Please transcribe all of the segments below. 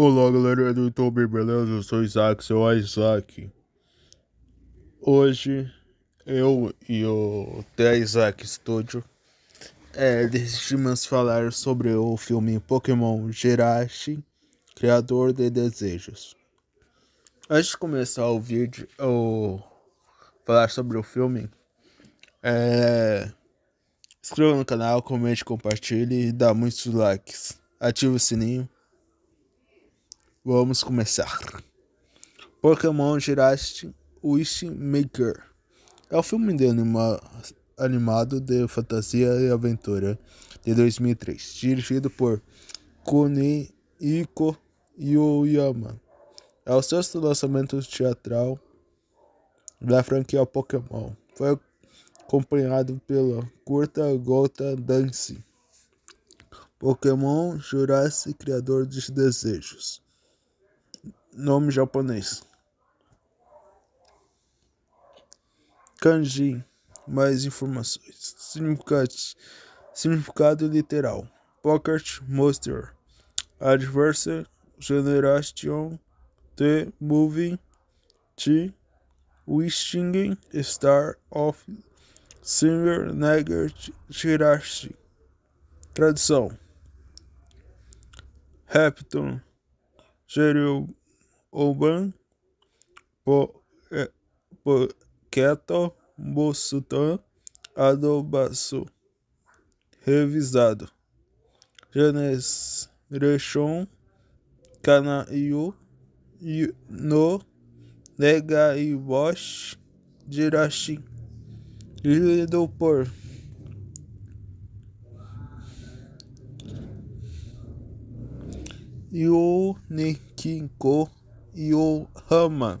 Olá galera do YouTube, beleza? Eu sou o Isaac, seu Isaac. Hoje eu e o The Isaac Studio é, decidimos falar sobre o filme Pokémon Jirachi, Criador de Desejos. Antes de começar o vídeo, ou falar sobre o filme, é, inscreva no canal, comente, compartilhe e dá muitos likes. Ative o sininho Vamos começar. Pokémon Jirachi Wish Maker é o um filme de anima animado de fantasia e aventura de 2003, dirigido por Kunihiko Yoyama. É o sexto lançamento teatral da franquia Pokémon. Foi acompanhado pela curta Gota Dance. Pokémon Jurassic Criador de Desejos Nome japonês. Kanji. Mais informações. Significado, significado literal. Pocket Monster. Adverse Generation The Moving T Wishing Star of Singer Neger Shirashi. Tradução. Repton. Gerou Oban, Poketo, eh, Bosutan, Adobasu. Revisado. genes Rechon, canaio No, Negaibosh, Jirashi. Lido por. Yonikinko Yohama.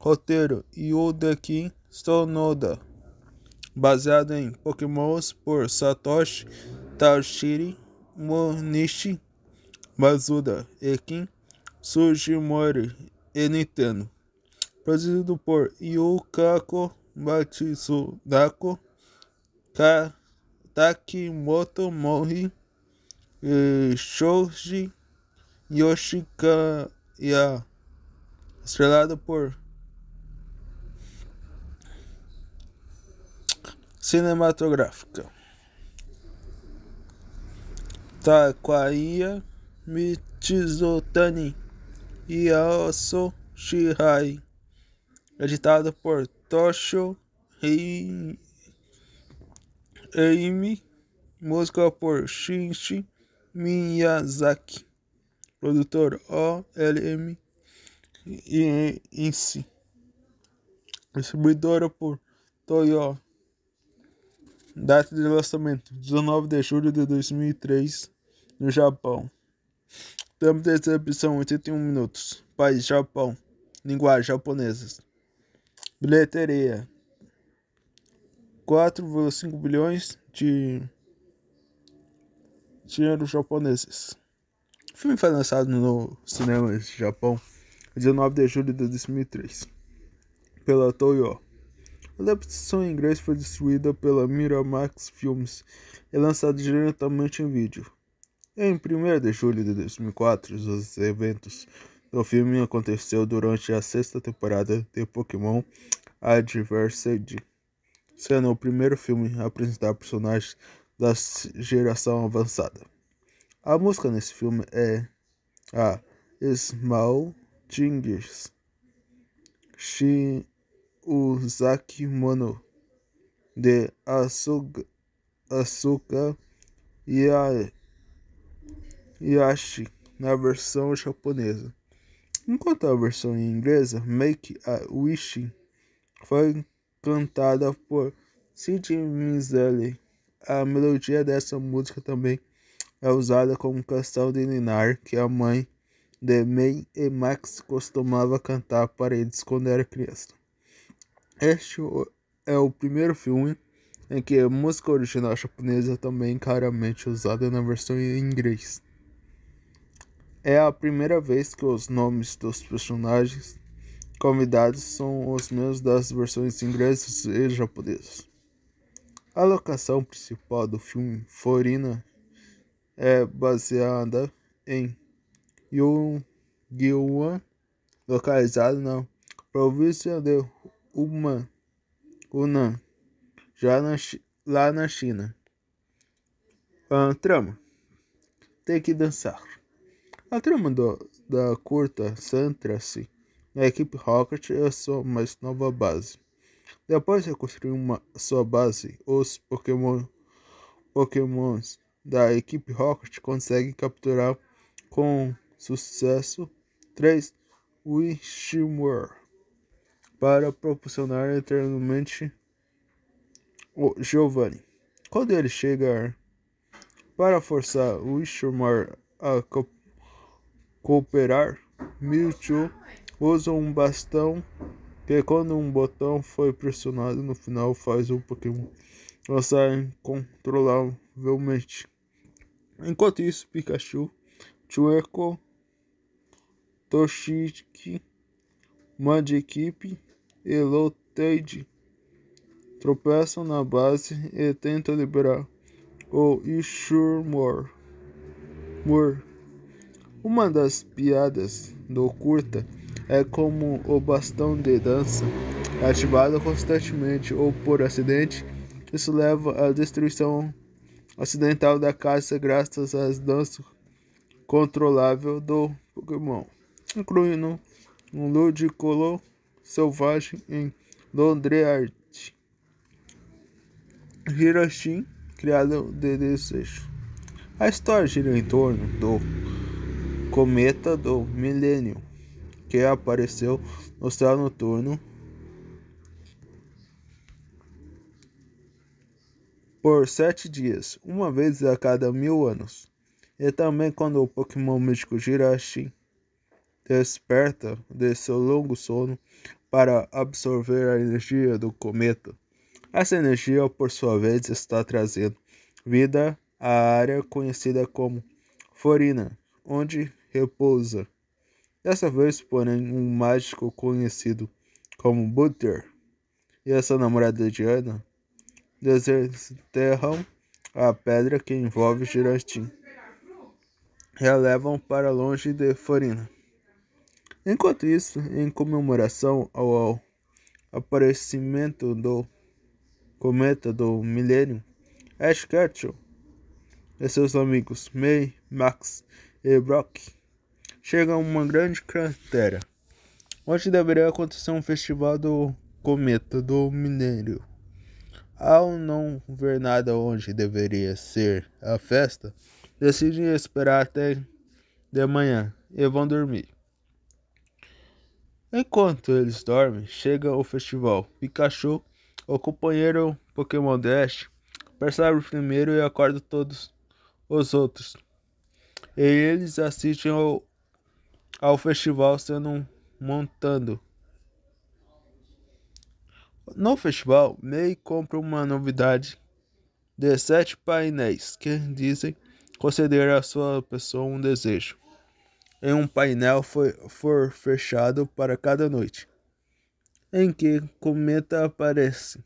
Roteiro Yudaki Sonoda. Baseado em Pokémons por Satoshi Tashiri Monishi Mazuda Ekin Sujimori Sugimori e Nintendo. Produzido por Yukako Matsudako Takimoto Mori e eh, Shoji Yoshikaya estrelado por cinematográfica Taquaia Michizotani Yaoso Shihai editado por Toshio Eimi música por Shinji Miyazaki produtor OLM e si, distribuidora por Toyo. Data de lançamento: 19 de julho de 2003, no Japão. Tempo de exibição: 81 minutos. País: Japão. Linguagem: japonesa. Bilheteria: 4,5 bilhões de dinheiro japoneses. O filme foi lançado no cinema Japão. 19 de julho de 2003, pela Toyo. A em inglês foi distribuída pela Miramax Films e lançada diretamente em vídeo. Em 1 de julho de 2004, os eventos do filme aconteceu durante a sexta temporada de Pokémon Adversity, sendo o primeiro filme a apresentar personagens da geração avançada. A música nesse filme é a Small Tingers, Shin Uzaki Mono, de Asuka, Yashi, na versão japonesa. Enquanto a versão inglesa, Make a Wishing, foi cantada por Sidney Mizelli. A melodia dessa música também é usada como canção de Ninar, que é a mãe Man e Max costumava cantar paredes quando era criança. Este é o primeiro filme em que a música original japonesa é também é claramente usada na versão em inglês. É a primeira vez que os nomes dos personagens convidados são os mesmos das versões inglesas e japonesas. A locação principal do filme, *Forina* é baseada em Yongyuan, localizado na província de Hunan, Hunan já na, lá na China. A trama: Tem que dançar. A trama do, da curta centra-se na equipe Rocket e a sua mais nova base. Depois de construir uma sua base, os Pokémon, Pokémons da equipe Rocket conseguem capturar com sucesso. 3. Wishware para proporcionar eternamente o Giovanni. Quando ele chegar para forçar Wishware a co cooperar, Mewtwo usa um bastão que quando um botão foi pressionado no final faz o Pokémon lançar incontrolavelmente. Enquanto isso, Pikachu, Chueco Toshiki, equipe, e Loteide tropeçam na base e tentam liberar o Ishurmor. Uma das piadas do curta é como o bastão de dança é ativado constantemente ou por acidente, isso leva à destruição acidental da caça graças às danças controlável do Pokémon incluindo um no, no Selvagem em Art Girastin, criado de desejo. A história gira em torno do cometa do milênio que apareceu no céu noturno por sete dias, uma vez a cada mil anos. E também quando o Pokémon místico Girashin desperta de seu longo sono para absorver a energia do cometa. Essa energia, por sua vez, está trazendo vida à área conhecida como Forina, onde repousa. Dessa vez, porém, um mágico conhecido como Butter e essa namorada de Ana desenterram a pedra que envolve Giratim. levam para longe de Forina. Enquanto isso, em comemoração ao aparecimento do cometa do milênio, Ash Ketchum e seus amigos May, Max e Brock chegam a uma grande cratera, onde deveria acontecer um festival do cometa do milênio. Ao não ver nada onde deveria ser a festa, decidem esperar até de manhã e vão dormir. Enquanto eles dormem, chega o festival. Pikachu, o companheiro Pokémon Dash, percebe primeiro e acorda todos os outros. E eles assistem ao, ao festival sendo montando. No festival, May compra uma novidade de sete painéis que dizem conceder à sua pessoa um desejo em um painel for fechado para cada noite, em que cometa aparece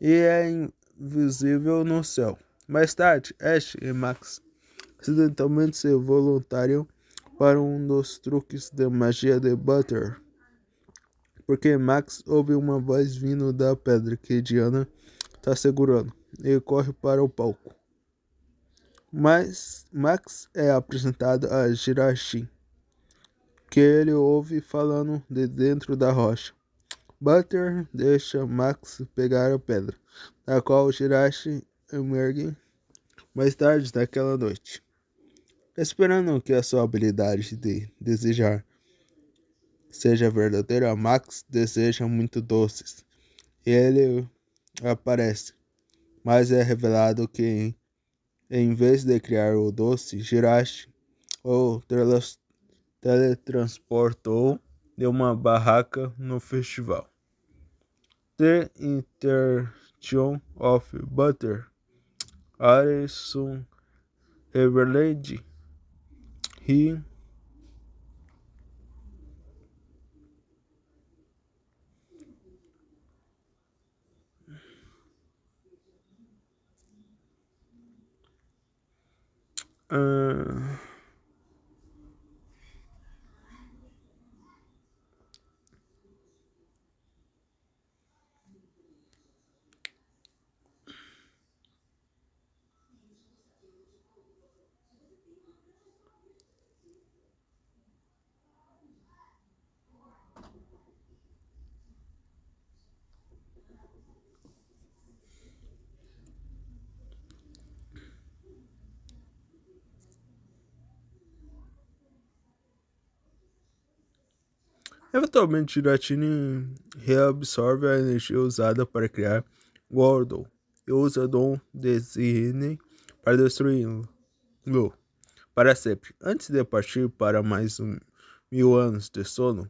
e é invisível no céu. Mais tarde, Ash e Max acidentalmente se voluntariam para um dos truques de magia de Butter, porque Max ouve uma voz vindo da pedra que Diana está segurando e corre para o palco. Mas Max é apresentado a Jirachi, que ele ouve falando de dentro da rocha. Butter deixa Max pegar a pedra, da qual Jirachi emerge mais tarde daquela noite, esperando que a sua habilidade de desejar seja verdadeira. Max deseja muito doces e ele aparece, mas é revelado que em vez de criar o doce, giraste ou teletransportou de uma barraca no festival. The Intention of Butter Arison Everland He 嗯。Eventualmente, Giratini reabsorve a energia usada para criar Gordo. e usa Dom Desirne para destruí-lo para sempre. Antes de partir para mais um mil anos de sono,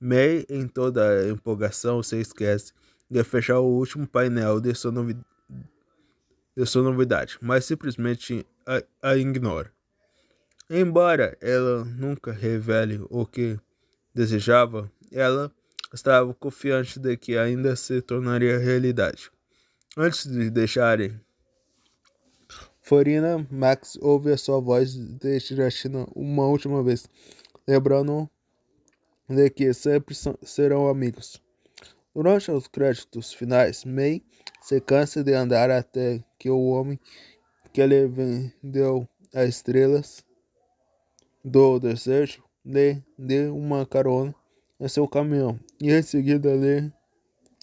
May, em toda a empolgação, se esquece de fechar o último painel de sua, novi de sua novidade, mas simplesmente a, a ignora. Embora ela nunca revele o que desejava, ela estava confiante de que ainda se tornaria realidade. Antes de deixarem Florina, Max ouve a sua voz destilando uma última vez, lembrando de que sempre serão amigos. Durante os créditos finais, May se cansa de andar até que o homem que lhe vendeu as estrelas do desejo lhe dê uma carona em seu caminhão. E em seguida lhe,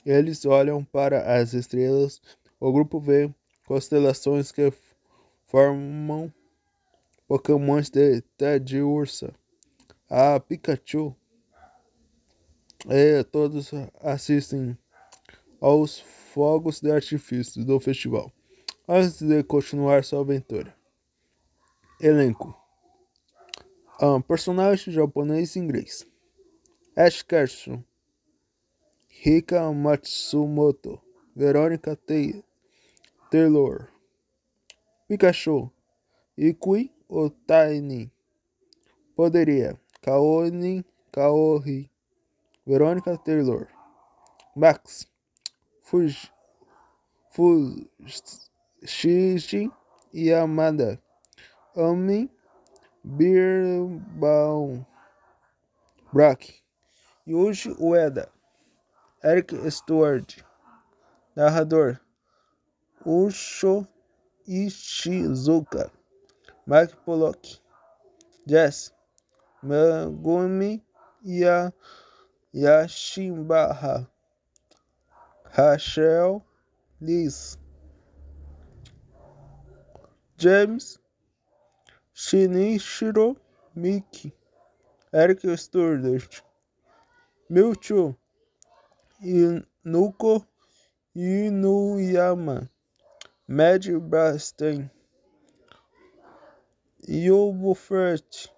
eles olham para as estrelas. O grupo vê constelações que formam Pokémons de Ted Ursa. A Pikachu. E todos assistem aos fogos de artifício do festival. Antes de continuar sua aventura. Elenco. Um, personagem japonês e inglês. Ash kershaw Rika Matsumoto. Verônica Taylor. Pikachu. Ikui Otaini. Poderia. Kaoni Kaori. Verônica Taylor. Max. Fuji. Fuji Yamada. Ami Birbaum, Brack, Yuji Ueda, Eric Stewart, narrador Usho Ishizuka, Mike Pollock, Jess, Megumi ya, Rachel Liz, James Shinichiro Miki, Eric Sturdust, Milcho Inuko Inuyama, Mad Brasten, Fert,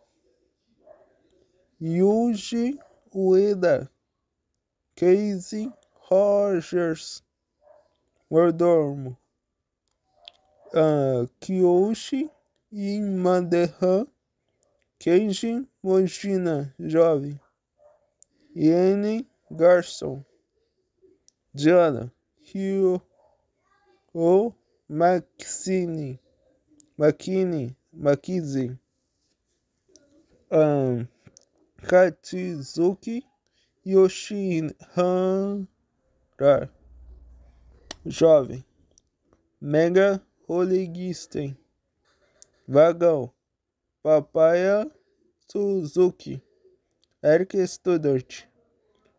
Yuji Ueda, Casey Rogers, Wordormo, uh, Kyoshi Imadeha, Kenji Mojina, jovem, Yane Garson, Diana, Hill, O Maxine, Makini, Makizi, um, Katizuki, Yoshihara, jovem, Mega Holigisten Vagão, Papaya Suzuki, Eric Studart,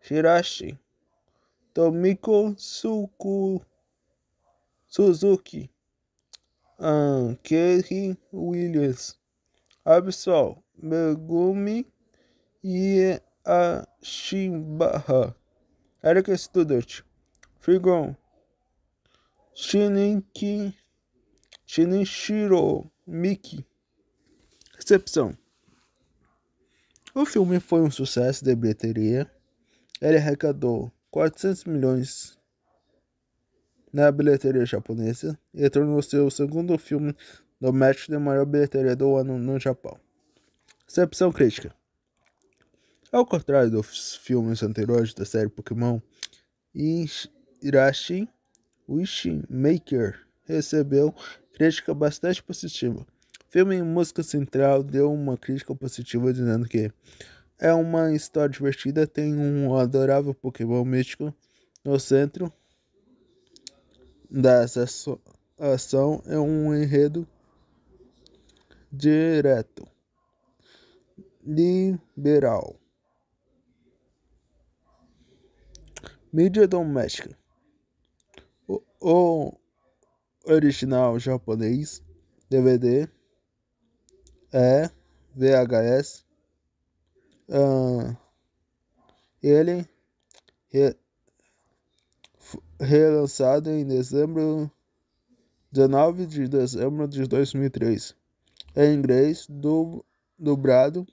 Shirashi, Tomiko Suku, Suzuki, um, Kerry Williams, Absol, Megumi e a Shimbaha, Eric Studart, Frigon, Shinichi, Shinichiro. Mickey. Recepção: O filme foi um sucesso de bilheteria. Ele arrecadou 400 milhões na bilheteria japonesa e tornou-se o segundo filme doméstico de maior bilheteria do ano no Japão. Recepção crítica: Ao contrário dos filmes anteriores da série Pokémon, Hirashi Wishmaker recebeu Crítica bastante positiva. filme e Música Central deu uma crítica positiva dizendo que é uma história divertida, tem um adorável Pokémon mítico no centro da ação, é um enredo direto. Liberal. Mídia doméstica. O, o original japonês, DVD, é VHS. Ah, ele re, relançado em dezembro 19 de dezembro de 2003, é em inglês, dublado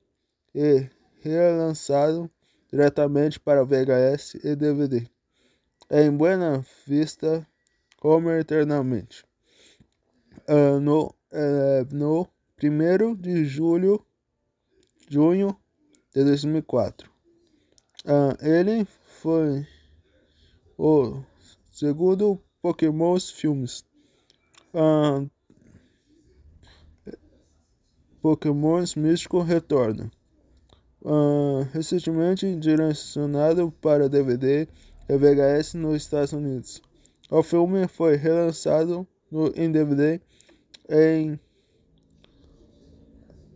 e relançado diretamente para VHS e DVD. É em Buena Vista, como eternamente. Eh, no, no 1 de julho, junho de 2004. Uh, ah, ele foi o segundo Pokémon filmes. Uh, ah, Pokémon Místico Retorno. Uh, recentemente direcionado para DVD e VHS nos Estados Unidos. O filme foi relançado no, em DVD em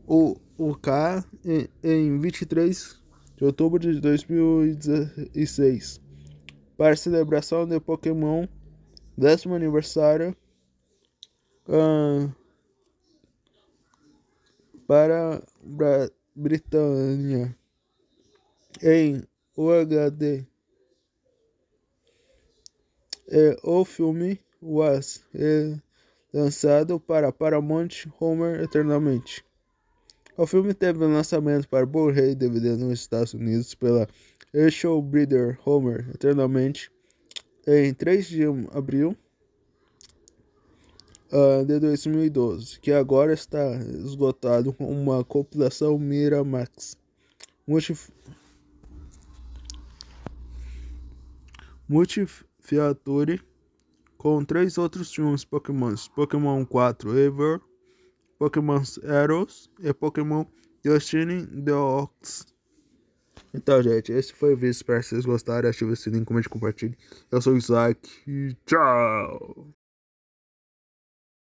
o, o K em, em 23 de outubro de 2016 para celebração de Pokémon décimo aniversário uh, para Bra Britânia em UHD eh, o filme was eh, lançado para Paramount Homer eternamente. O filme teve um lançamento para Blu-ray DVD nos Estados Unidos pela Show Breeder Homer eternamente em 3 de abril uh, de 2012, que agora está esgotado com uma compilação Miramax. Multif Multif Fiaturi com três outros filmes Pokémon: Pokémon 4 Ever, Pokémon Eros e Pokémon Destiny Ox. Então, gente, esse foi o vídeo. Espero que vocês gostaram. Ative o sininho, comente, compartilhe. Eu sou o Isaac. Tchau!